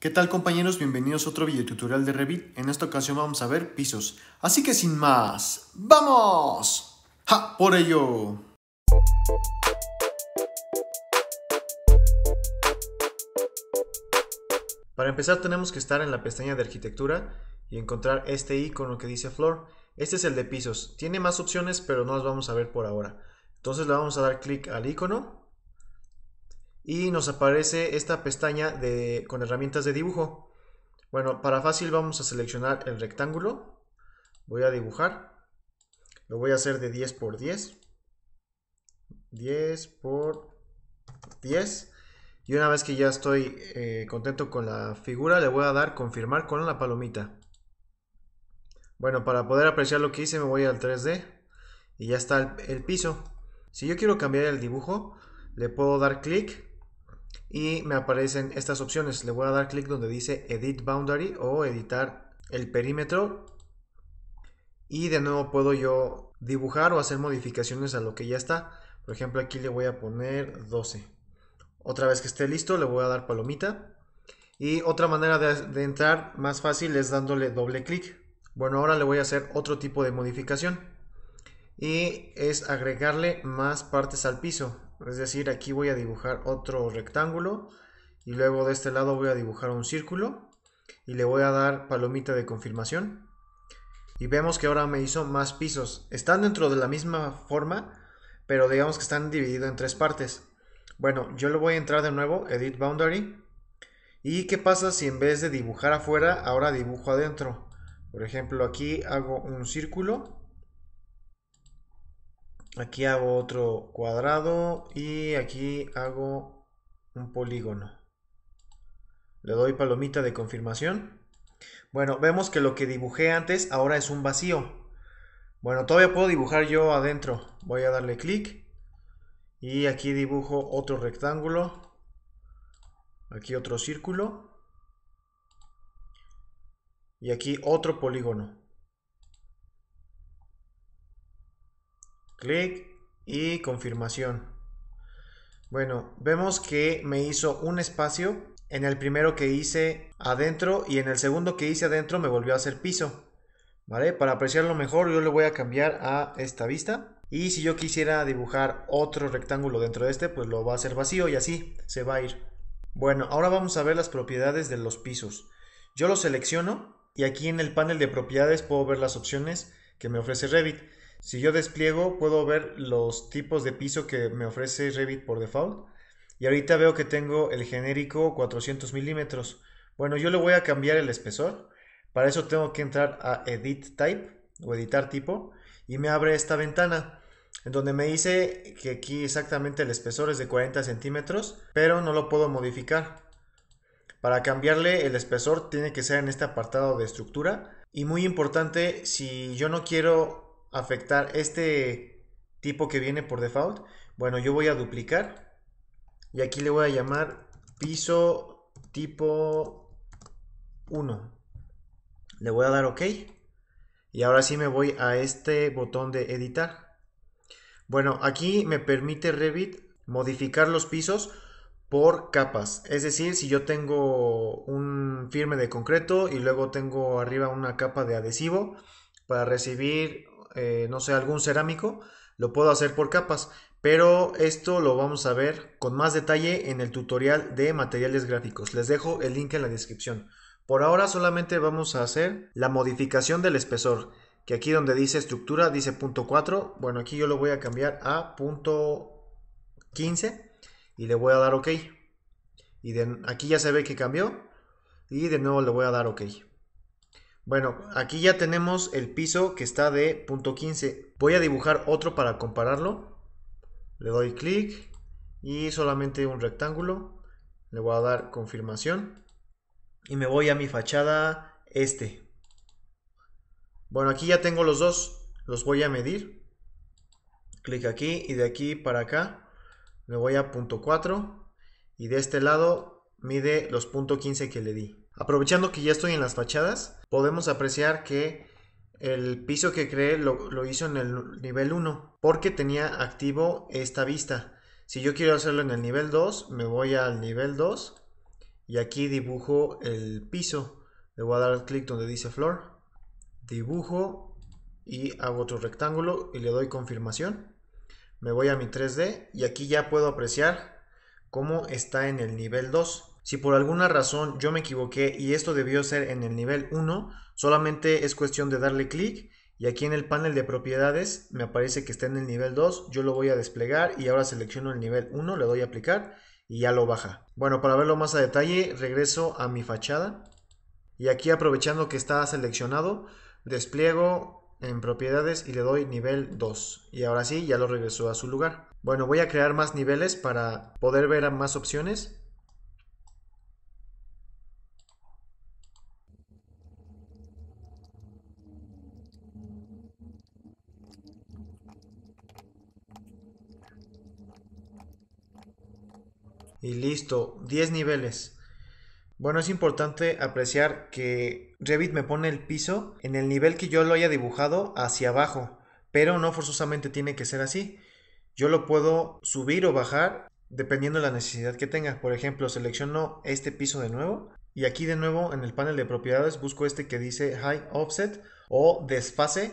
¿Qué tal compañeros? Bienvenidos a otro video tutorial de Revit. En esta ocasión vamos a ver pisos. Así que sin más, ¡vamos! ¡Ja! ¡Por ello! Para empezar tenemos que estar en la pestaña de arquitectura y encontrar este icono que dice flor. Este es el de pisos. Tiene más opciones pero no las vamos a ver por ahora. Entonces le vamos a dar clic al icono y nos aparece esta pestaña de, con herramientas de dibujo. Bueno, para fácil vamos a seleccionar el rectángulo. Voy a dibujar. Lo voy a hacer de 10 por 10. 10 por 10. Y una vez que ya estoy eh, contento con la figura, le voy a dar confirmar con la palomita. Bueno, para poder apreciar lo que hice me voy al 3D. Y ya está el piso. Si yo quiero cambiar el dibujo, le puedo dar clic y me aparecen estas opciones. Le voy a dar clic donde dice Edit Boundary o editar el perímetro y de nuevo puedo yo dibujar o hacer modificaciones a lo que ya está. Por ejemplo, aquí le voy a poner 12. Otra vez que esté listo, le voy a dar palomita. Y otra manera de, de entrar más fácil es dándole doble clic. Bueno, ahora le voy a hacer otro tipo de modificación. Y es agregarle más partes al piso. Es decir, aquí voy a dibujar otro rectángulo y luego de este lado voy a dibujar un círculo y le voy a dar palomita de confirmación. Y vemos que ahora me hizo más pisos. Están dentro de la misma forma, pero digamos que están divididos en tres partes. Bueno, yo le voy a entrar de nuevo, Edit Boundary. ¿Y qué pasa si en vez de dibujar afuera, ahora dibujo adentro? Por ejemplo, aquí hago un círculo Aquí hago otro cuadrado y aquí hago un polígono. Le doy palomita de confirmación. Bueno, vemos que lo que dibujé antes ahora es un vacío. Bueno, todavía puedo dibujar yo adentro. Voy a darle clic. Y aquí dibujo otro rectángulo. Aquí otro círculo. Y aquí otro polígono. Clic y confirmación. Bueno, vemos que me hizo un espacio. En el primero que hice adentro y en el segundo que hice adentro me volvió a hacer piso. ¿Vale? Para apreciarlo mejor yo le voy a cambiar a esta vista. Y si yo quisiera dibujar otro rectángulo dentro de este, pues lo va a hacer vacío y así se va a ir. Bueno, ahora vamos a ver las propiedades de los pisos. Yo los selecciono y aquí en el panel de propiedades puedo ver las opciones que me ofrece Revit. Si yo despliego, puedo ver los tipos de piso que me ofrece Revit por default. Y ahorita veo que tengo el genérico 400 milímetros. Bueno, yo le voy a cambiar el espesor. Para eso tengo que entrar a Edit Type o Editar Tipo y me abre esta ventana en donde me dice que aquí exactamente el espesor es de 40 centímetros, pero no lo puedo modificar. Para cambiarle el espesor tiene que ser en este apartado de estructura. Y muy importante, si yo no quiero afectar este tipo que viene por default. Bueno, yo voy a duplicar y aquí le voy a llamar piso tipo 1. Le voy a dar OK. Y ahora sí me voy a este botón de editar. Bueno, aquí me permite Revit modificar los pisos por capas. Es decir, si yo tengo un firme de concreto y luego tengo arriba una capa de adhesivo para recibir eh, no sé, algún cerámico, lo puedo hacer por capas. Pero esto lo vamos a ver con más detalle en el tutorial de materiales gráficos. Les dejo el link en la descripción. Por ahora solamente vamos a hacer la modificación del espesor. Que aquí donde dice estructura dice punto .4. Bueno, aquí yo lo voy a cambiar a punto .15 y le voy a dar OK. Y aquí ya se ve que cambió. Y de nuevo le voy a dar OK. Bueno, aquí ya tenemos el piso que está de punto 15. Voy a dibujar otro para compararlo. Le doy clic y solamente un rectángulo. Le voy a dar confirmación. Y me voy a mi fachada este. Bueno, aquí ya tengo los dos. Los voy a medir. Clic aquí y de aquí para acá. Me voy a punto 4. Y de este lado mide los punto 15 que le di. Aprovechando que ya estoy en las fachadas, podemos apreciar que el piso que creé lo, hizo en el nivel 1 porque tenía activo esta vista. Si yo quiero hacerlo en el nivel 2, me voy al nivel 2 y aquí dibujo el piso. Le voy a dar clic donde dice floor. Dibujo y hago otro rectángulo y le doy confirmación. Me voy a mi 3D y aquí ya puedo apreciar cómo está en el nivel 2. Si por alguna razón yo me equivoqué y esto debió ser en el nivel 1, solamente es cuestión de darle clic y aquí en el panel de propiedades me aparece que está en el nivel 2, yo lo voy a desplegar y ahora selecciono el nivel 1, le doy a aplicar y ya lo baja. Bueno, para verlo más a detalle regreso a mi fachada y aquí aprovechando que está seleccionado, despliego en propiedades y le doy nivel 2 y ahora sí ya lo regresó a su lugar bueno voy a crear más niveles para poder ver más opciones y listo, 10 niveles. Bueno, es importante apreciar que Revit me pone el piso en el nivel que yo lo haya dibujado hacia abajo, pero no forzosamente tiene que ser así. Yo lo puedo subir o bajar dependiendo de la necesidad que tenga. Por ejemplo, selecciono este piso de nuevo y aquí de nuevo en el panel de propiedades busco este que dice High Offset o desfase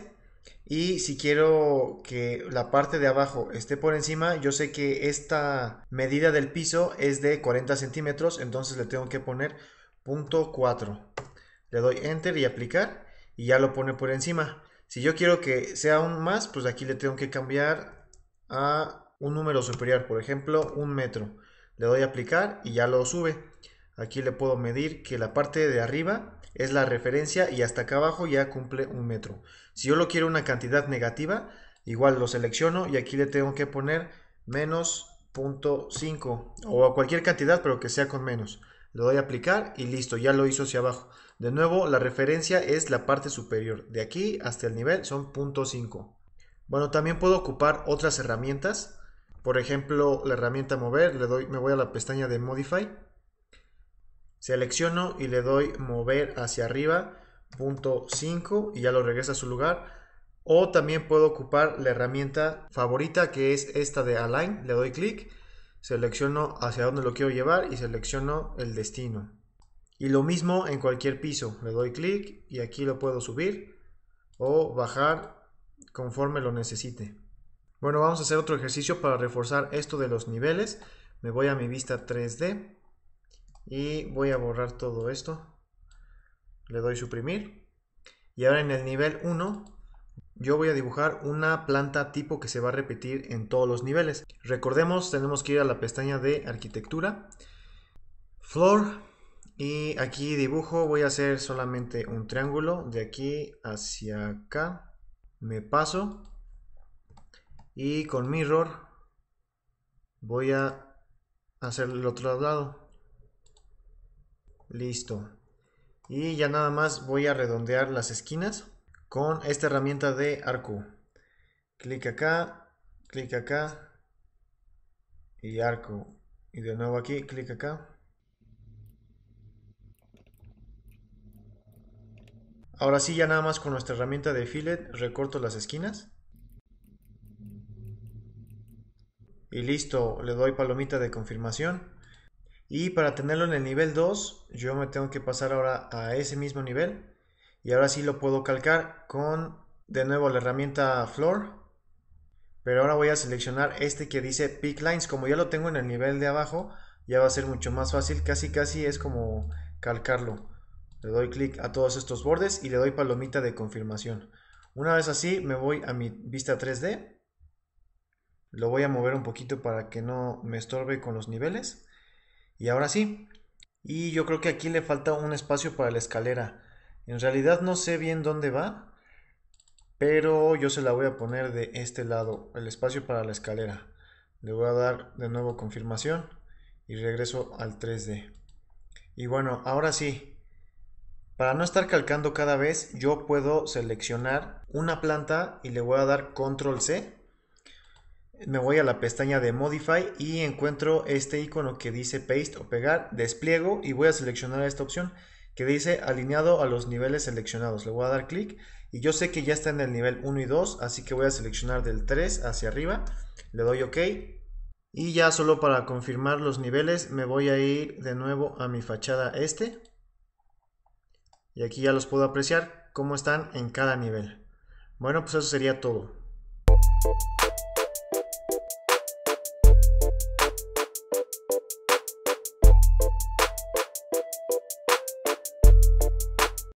y si quiero que la parte de abajo esté por encima, yo sé que esta medida del piso es de 40 centímetros, entonces le tengo que poner punto 4. Le doy enter y aplicar y ya lo pone por encima. Si yo quiero que sea aún más, pues aquí le tengo que cambiar a un número superior, por ejemplo, un metro. Le doy aplicar y ya lo sube. Aquí le puedo medir que la parte de arriba es la referencia y hasta acá abajo ya cumple un metro. Si yo lo quiero una cantidad negativa, igual lo selecciono y aquí le tengo que poner menos 0.5 o cualquier cantidad pero que sea con menos. Le doy a aplicar y listo, ya lo hizo hacia abajo. De nuevo, la referencia es la parte superior. De aquí hasta el nivel son .5. Bueno, también puedo ocupar otras herramientas. Por ejemplo, la herramienta mover, le doy, me voy a la pestaña de Modify Selecciono y le doy mover hacia arriba, punto 5 y ya lo regresa a su lugar. O también puedo ocupar la herramienta favorita que es esta de Align. Le doy clic, selecciono hacia donde lo quiero llevar y selecciono el destino. Y lo mismo en cualquier piso. Le doy clic y aquí lo puedo subir o bajar conforme lo necesite. Bueno, vamos a hacer otro ejercicio para reforzar esto de los niveles. Me voy a mi vista 3D y voy a borrar todo esto. Le doy suprimir. Y ahora en el nivel 1 yo voy a dibujar una planta tipo que se va a repetir en todos los niveles. Recordemos, tenemos que ir a la pestaña de arquitectura, floor, y aquí dibujo, voy a hacer solamente un triángulo de aquí hacia acá, me paso, y con mirror voy a hacer el otro lado. Listo. Y ya nada más voy a redondear las esquinas con esta herramienta de arco. Clic acá, clic acá y arco. Y de nuevo aquí, clic acá. Ahora sí, ya nada más con nuestra herramienta de fillet recorto las esquinas. Y listo, le doy palomita de confirmación. Y para tenerlo en el nivel 2, yo me tengo que pasar ahora a ese mismo nivel. Y ahora sí lo puedo calcar con, de nuevo, la herramienta Floor. Pero ahora voy a seleccionar este que dice Pick Lines. Como ya lo tengo en el nivel de abajo, ya va a ser mucho más fácil. Casi casi es como calcarlo. Le doy clic a todos estos bordes y le doy palomita de confirmación. Una vez así, me voy a mi vista 3D. Lo voy a mover un poquito para que no me estorbe con los niveles. Y ahora sí. Y yo creo que aquí le falta un espacio para la escalera. En realidad no sé bien dónde va. Pero yo se la voy a poner de este lado. El espacio para la escalera. Le voy a dar de nuevo confirmación. Y regreso al 3D. Y bueno, ahora sí. Para no estar calcando cada vez, yo puedo seleccionar una planta y le voy a dar control C me voy a la pestaña de Modify y encuentro este icono que dice Paste o Pegar, despliego y voy a seleccionar esta opción que dice alineado a los niveles seleccionados. Le voy a dar clic y yo sé que ya está en el nivel 1 y 2, así que voy a seleccionar del 3 hacia arriba, le doy OK y ya solo para confirmar los niveles me voy a ir de nuevo a mi fachada este y aquí ya los puedo apreciar cómo están en cada nivel. Bueno, pues eso sería todo.